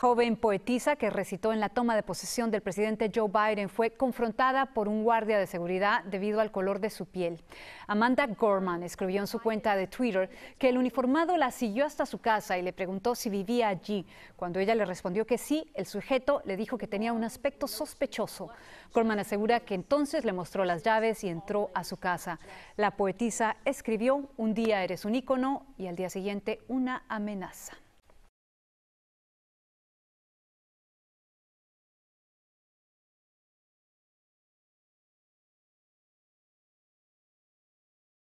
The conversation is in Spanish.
joven poetisa que recitó en la toma de posesión del presidente Joe Biden fue confrontada por un guardia de seguridad debido al color de su piel. Amanda Gorman escribió en su cuenta de Twitter que el uniformado la siguió hasta su casa y le preguntó si vivía allí. Cuando ella le respondió que sí, el sujeto le dijo que tenía un aspecto sospechoso. Gorman asegura que entonces le mostró las llaves y entró a su casa. La poetisa escribió, un día eres un ícono y al día siguiente una amenaza.